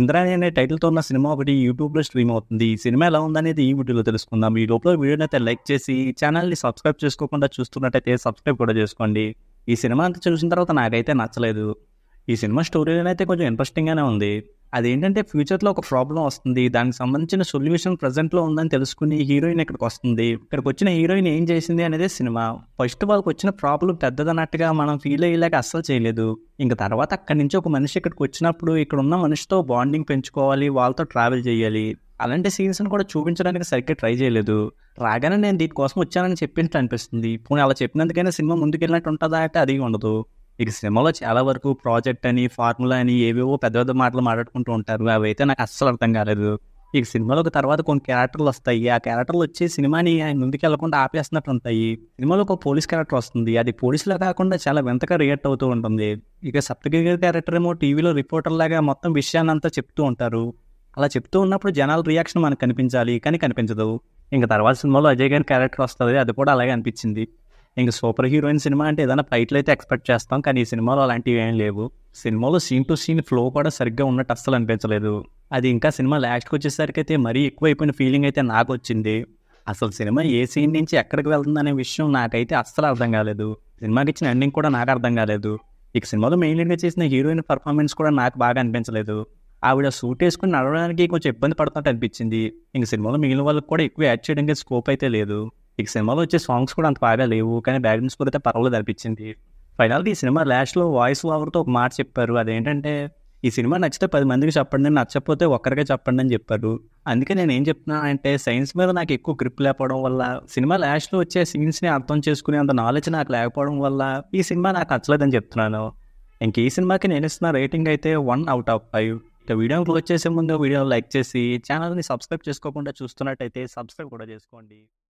ఇంద్రాణి అనే టైటిల్తో ఉన్న సినిమా ఒకటి యూట్యూబ్లో స్ట్రీమ్ అవుతుంది ఈ సినిమా ఎలా ఉందనేది ఈ వీడియోలో తెలుసుకుందాం ఈ లోపల వీడియోని అయితే లైక్ చేసి ఛానల్ని సబ్స్క్రైబ్ చేసుకోకుండా చూస్తున్నట్టయితే సబ్స్క్రైబ్ కూడా చేసుకోండి ఈ సినిమా అంతా చూసిన తర్వాత నాకైతే నచ్చలేదు ఈ సినిమా స్టోరీలో అయితే కొంచెం ఇంట్రెస్టింగ్గానే ఉంది అదేంటంటే ఫ్యూచర్లో ఒక ప్రాబ్లం వస్తుంది దానికి సంబంధించిన సొల్యూషన్ ప్రజెంట్లో ఉందని తెలుసుకుని హీరోయిన్ ఇక్కడికి వస్తుంది ఇక్కడికి వచ్చిన హీరోయిన్ ఏం చేసింది అనేది సినిమా ఫస్ట్ వాళ్ళకి వచ్చిన ప్రాబ్లం పెద్దదన్నట్టుగా మనం ఫీల్ అయ్యేలాగ అస్సలు చేయలేదు ఇంకా తర్వాత అక్కడి నుంచి ఒక మనిషి ఇక్కడికి వచ్చినప్పుడు ఇక్కడ ఉన్న మనిషితో బాండింగ్ పెంచుకోవాలి వాళ్ళతో ట్రావెల్ చేయాలి అలాంటి సీన్స్ని కూడా చూపించడానికి సరిగ్గా ట్రై చేయలేదు రాగానే నేను దీనికోసం వచ్చానని చెప్పినట్టు అనిపిస్తుంది పోనీ అలా చెప్పినందుకైనా సినిమా ముందుకెళ్ళినట్టు ఉంటుందా అంటే అది ఉండదు ఇక సినిమాలో చాలా వరకు ప్రాజెక్ట్ అని ఫార్ములా అని ఏవేవో పెద్ద పెద్ద మాటలు మాట్లాడుకుంటూ ఉంటారు అవి అయితే నాకు అస్సలు అర్థం కాలేదు ఈ సినిమాలో ఒక తర్వాత కొన్ని క్యారెక్టర్లు వస్తాయి ఆ క్యారెక్టర్లు వచ్చి సినిమాని ఆయన ముందుకు వెళ్ళకుండా ఆపేస్తున్నట్టు ఉంటాయి సినిమాలో ఒక పోలీస్ క్యారెక్టర్ వస్తుంది అది పోలీసులా కాకుండా చాలా వింతగా రియాక్ట్ అవుతూ ఉంటుంది ఇక సప్తగిరి క్యారెక్టర్ ఏమో టీవీలో రిపోర్టర్ లాగా మొత్తం విషయాన్ని అంతా చెప్తూ ఉంటారు అలా చెప్తూ ఉన్నప్పుడు జనాల రియాక్షన్ మనకు కనిపించాలి కానీ కనిపించదు ఇంకా తర్వాత సినిమాలో అజయ్ గారి క్యారెక్టర్ వస్తుంది అది కూడా అలాగే అనిపించింది ఇంక సూపర్ హీరోయిన్ సినిమా అంటే ఏదైనా ఫైట్లు అయితే ఎక్స్పెక్ట్ చేస్తాం కానీ ఈ సినిమాలో అలాంటివి ఏం లేవు సినిమాలో సీన్ టు సీన్ ఫ్లో కూడా సరిగ్గా ఉన్నట్టు అస్సలు అనిపించలేదు అది ఇంకా సినిమా లాస్ట్కి వచ్చేసరికి అయితే మరీ ఎక్కువైపోయిన ఫీలింగ్ అయితే నాకు వచ్చింది అసలు సినిమా ఏ సీన్ నుంచి ఎక్కడికి వెళ్తుంది అనే విషయం నాకైతే అస్సలు అర్థం కాలేదు సినిమాకి ఇచ్చిన ఎండింగ్ కూడా నాకు అర్థం కాలేదు ఇక సినిమాలో మెయిన్గా చేసిన హీరోయిన్ పర్ఫార్మెన్స్ కూడా నాకు బాగా అనిపించలేదు ఆవిడ సూట్ వేసుకుని నడవడానికి కొంచెం ఇబ్బంది పడుతున్నట్టు అనిపించింది ఇంక సినిమాలో మిగిలిన వాళ్ళకి కూడా ఎక్కువ యాడ్ చేయడానికి స్కోప్ అయితే లేదు ఈ సినిమాలో వచ్చే సాంగ్స్ కూడా అంత బాగా లేవు కానీ బ్యాక్గ్రౌండ్ స్కోర్ అయితే పర్వాలేదు అనిపించింది ఫైనల్గా ఈ సినిమా లాస్ట్లో వాయిస్ ఓవర్తో ఒక మాట చెప్పారు అదేంటంటే ఈ సినిమా నచ్చితే పది మందికి చెప్పండి నచ్చకపోతే ఒక్కరికే చెప్పండి అని చెప్పారు అందుకే నేను ఏం చెప్తున్నాను అంటే సైన్స్ మీద నాకు ఎక్కువ గ్రిప్ లేకపోవడం వల్ల సినిమా లాస్ట్లో వచ్చే సీన్స్ని అర్థం చేసుకునే అంత నాలెడ్జ్ నాకు లేకపోవడం వల్ల ఈ సినిమా నాకు నచ్చలేదని చెప్తున్నాను ఇంక ఈ సినిమాకి నేను ఇస్తున్న రేటింగ్ అయితే వన్ అవుట్ ఆఫ్ ఫైవ్ ఇక వీడియో క్లోజ్ చేసే ముందు వీడియో లైక్ చేసి ఛానల్ని సబ్స్క్రైబ్ చేసుకోకుండా చూస్తున్నట్టయితే సబ్స్క్రైబ్ కూడా చేసుకోండి